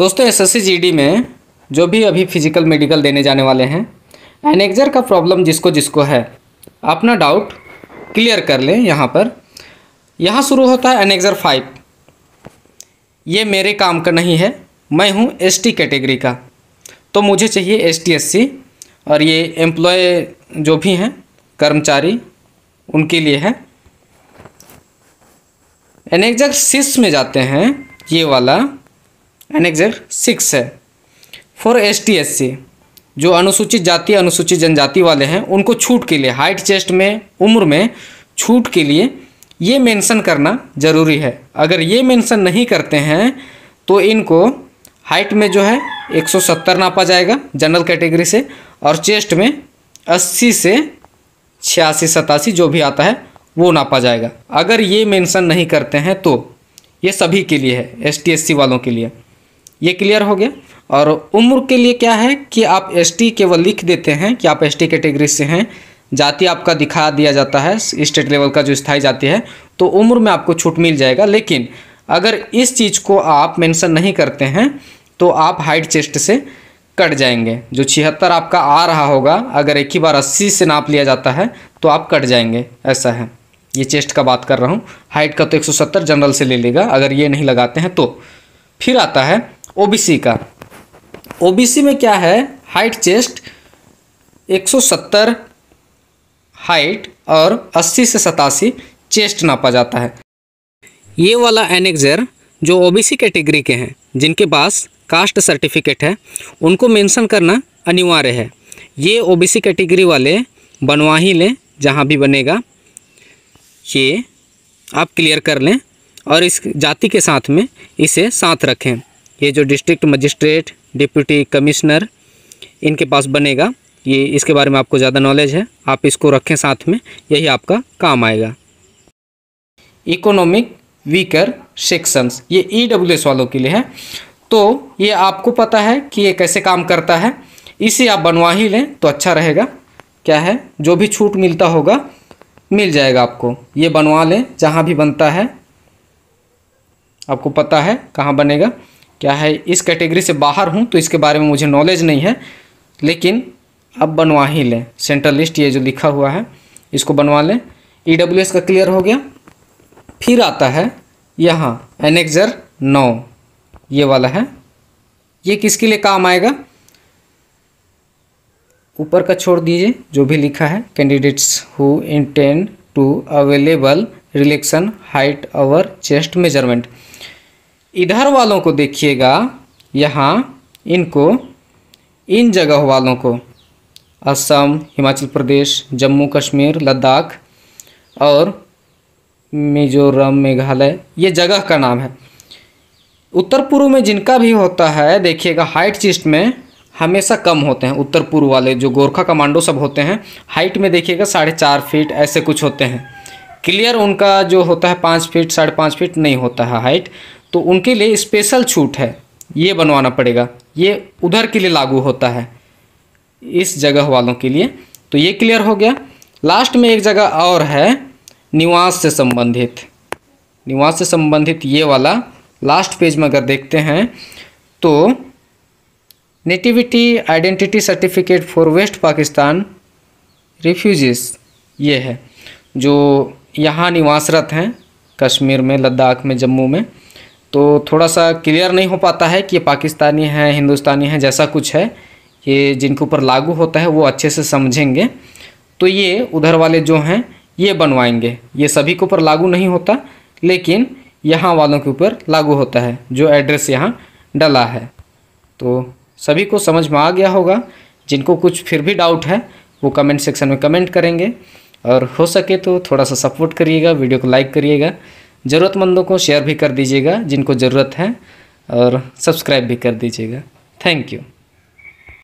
दोस्तों SSC GD में जो भी अभी फिजिकल मेडिकल देने जाने वाले हैं एनेक्जर का प्रॉब्लम जिसको जिसको है अपना डाउट क्लियर कर लें यहाँ पर यहाँ शुरू होता है एनेक्जर फाइव ये मेरे काम का नहीं है मैं हूँ एसटी कैटेगरी का तो मुझे चाहिए एस एससी और ये एम्प्लॉय जो भी हैं कर्मचारी उनके लिए है एनेक्जर सिक्स में जाते हैं ये वाला एन एग्जैक्ट सिक्स है for S T S C जो अनुसूचित जाति अनुसूचित जनजाति वाले हैं उनको छूट के लिए हाइट चेस्ट में उम्र में छूट के लिए ये मेंशन करना ज़रूरी है अगर ये मेंशन नहीं करते हैं तो इनको हाइट में जो है 170 नापा जाएगा जनरल कैटेगरी से और चेस्ट में 80 से छियासी सतासी जो भी आता है वो नापा जाएगा अगर ये मेंशन नहीं करते हैं तो ये सभी के लिए है एस टी वालों के लिए ये क्लियर हो गया और उम्र के लिए क्या है कि आप एस टी केवल लिख देते हैं कि आप एस टी कैटेगरी से हैं जाति आपका दिखा दिया जाता है स्टेट लेवल का जो स्थायी जाति है तो उम्र में आपको छूट मिल जाएगा लेकिन अगर इस चीज़ को आप मेंशन नहीं करते हैं तो आप हाइट चेस्ट से कट जाएंगे जो छिहत्तर आपका आ रहा होगा अगर एक ही बार अस्सी से नाप लिया जाता है तो आप कट जाएंगे ऐसा है ये चेस्ट का बात कर रहा हूँ हाइट का तो सत्तर जनरल से ले लेगा अगर ये नहीं लगाते हैं तो फिर आता है ओबीसी का ओबीसी में क्या है हाइट चेस्ट 170 हाइट और 80 से सतासी चेस्ट नापा जाता है ये वाला एनेक्जर जो ओबीसी कैटेगरी के, के हैं जिनके पास कास्ट सर्टिफिकेट है उनको मेंशन करना अनिवार्य है ये ओबीसी कैटेगरी वाले बनवा ही लें जहाँ भी बनेगा ये आप क्लियर कर लें और इस जाति के साथ में इसे साथ रखें ये जो डिस्ट्रिक्ट मजिस्ट्रेट डिप्यूटी कमिश्नर इनके पास बनेगा ये इसके बारे में आपको ज़्यादा नॉलेज है आप इसको रखें साथ में यही आपका काम आएगा इकोनॉमिक वीकर सेक्शंस ये ई e वालों के लिए है तो ये आपको पता है कि ये कैसे काम करता है इसे आप बनवा ही लें तो अच्छा रहेगा क्या है जो भी छूट मिलता होगा मिल जाएगा आपको ये बनवा लें जहाँ भी बनता है आपको पता है कहाँ बनेगा क्या है इस कैटेगरी से बाहर हूँ तो इसके बारे में मुझे नॉलेज नहीं है लेकिन अब बनवा ही लें सेंट्रल लिस्ट ये जो लिखा हुआ है इसको बनवा लें ई e का क्लियर हो गया फिर आता है यहाँ एनेक्जर नौ ये वाला है ये किसके लिए काम आएगा ऊपर का छोड़ दीजिए जो भी लिखा है candidates who intend to available relaxation height our chest measurement इधर वालों को देखिएगा यहाँ इनको इन जगह वालों को असम हिमाचल प्रदेश जम्मू कश्मीर लद्दाख और मिजोरम मेघालय ये जगह का नाम है उत्तर पूर्व में जिनका भी होता है देखिएगा हाइट चिस्ट में हमेशा कम होते हैं उत्तर पूर्व वाले जो गोरखा कमांडो सब होते हैं हाइट में देखिएगा साढ़े चार फीट ऐसे कुछ होते हैं क्लियर उनका जो होता है पाँच फीट साढ़े पाँच फीट नहीं होता है हाइट तो उनके लिए स्पेशल छूट है ये बनवाना पड़ेगा ये उधर के लिए लागू होता है इस जगह वालों के लिए तो ये क्लियर हो गया लास्ट में एक जगह और है निवास से संबंधित निवास से संबंधित ये वाला लास्ट पेज में अगर देखते हैं तो nativity identity certificate for West Pakistan refugees ये है जो यहाँ निवासरत हैं कश्मीर में लद्दाख में जम्मू में तो थोड़ा सा क्लियर नहीं हो पाता है कि ये पाकिस्तानी है हिंदुस्तानी है जैसा कुछ है ये जिनके ऊपर लागू होता है वो अच्छे से समझेंगे तो ये उधर वाले जो हैं ये बनवाएंगे ये सभी के ऊपर लागू नहीं होता लेकिन यहाँ वालों के ऊपर लागू होता है जो एड्रेस यहाँ डला है तो सभी को समझ में आ गया होगा जिनको कुछ फिर भी डाउट है वो कमेंट सेक्शन में कमेंट करेंगे और हो सके तो थोड़ा सा सपोर्ट करिएगा वीडियो को लाइक करिएगा ज़रूरतमंदों को शेयर भी कर दीजिएगा जिनको ज़रूरत है और सब्सक्राइब भी कर दीजिएगा थैंक यू